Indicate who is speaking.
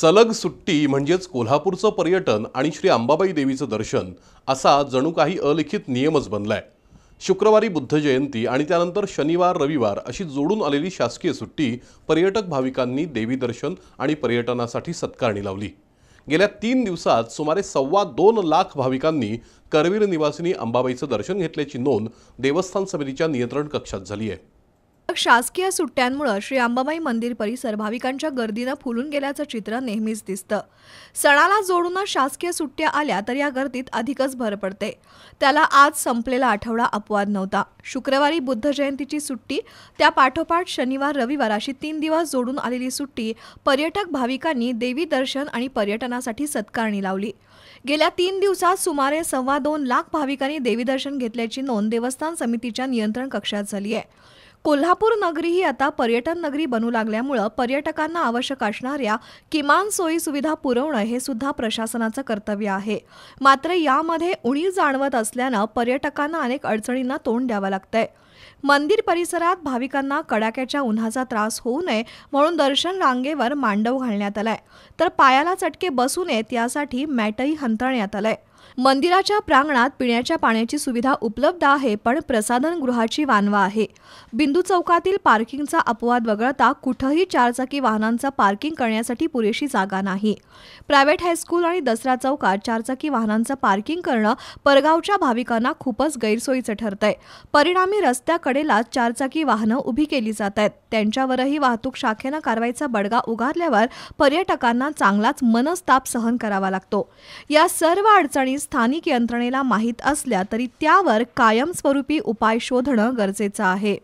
Speaker 1: सलग सुट्टी म्हणजेच कोल्हापूरचं पर्यटन आणि श्री अंबाबाई देवीचं दर्शन असा जणू काही अलिखित नियमच बनला आहे शुक्रवारी बुद्धजयंती आणि त्यानंतर शनिवार रविवार अशी जोडून आलेली शासकीय सुट्टी पर्यटक भाविकांनी देवी दर्शन आणि पर्यटनासाठी सत्कारणी लावली गेल्या तीन दिवसात सुमारे सव्वा दोन लाख भाविकांनी करवीर निवासिनी अंबाबाईचं दर्शन घेतल्याची नोंद देवस्थान समितीच्या नियंत्रण कक्षात झाली आहे
Speaker 2: शासकीय सुट्ट्यांमुळे श्री अंबाबाई मंदिर परिसर भाविकांच्या गर्दीनं फुलून गेल्याचं चित्र नेहमीच दिसतं सणाला जोडून शासकीय सुट्ट्या आल्या तर या गर्दीत अधिकच भर पडते त्याला आज संपलेला आठवडा अपवाद नव्हता शुक्रवारी बुद्ध जयंतीची सुट्टी त्या पाठोपाठ शनिवार रविवार अशी तीन दिवस जोडून आलेली सुट्टी पर्यटक भाविकांनी देवी दर्शन आणि पर्यटनासाठी सत्कारणी लावली गेल्या तीन दिवसात सुमारे सव्वा दोन लाख भाविकांनी देवी दर्शन घेतल्याची नोंद देवस्थान समितीच्या नियंत्रण कक्षात झाली आहे कोल्हापूर नगरी ही आता पर्यटन नगरी बनू लागल्यामुळं पर्यटकांना आवश्यक असणाऱ्या किमान सोयी सुविधा पुरवणं हे सुद्धा प्रशासनाचं कर्तव्य आहे मात्र यामध्ये उणीव जाणवत असल्यानं पर्यटकांना अनेक अडचणींना तोंड द्यावं लागतंय मंदिर परिसरात भाविकांना कडाक्याच्या उन्हाचा त्रास होऊ नये म्हणून दर्शन रांगेवर मांडव घालण्यात आलाय तर पायाला चटके बसू नयेत यासाठी मॅटही हंतळण्यात आलंय मंदिराच्या प्रांगणात पिण्याच्या पाण्याची सुविधा उपलब्ध आहे पण प्रसाधनगृहाची वानवा आहे बिंदू चौकातील पार्किंगचा अपवाद वगळता कुठंही चारचाकी वाहनांचा पार्किंग करण्यासाठी पुरेशी जागा नाही प्रायव्हेट हायस्कूल आणि दसरा चौकात चारचाकी वाहनांचं पार्किंग करणं परगावच्या भाविकांना खूपच गैरसोयीचं ठरतंय परिणामी रस्त्याकडेला चारचाकी वाहनं उभी केली जात आहेत त्यांच्यावरही वाहतूक शाखेनं कारवाईचा बडगा उगारल्यावर पर्यटकांना चांगलाच मनस्ताप सहन करावा लागतो या सर्व अडचणी स्थानिक यंत्रणेला माहीत असल्या तरी त्यावर कायमस्वरूपी उपाय शोधणं गरजेचं आहे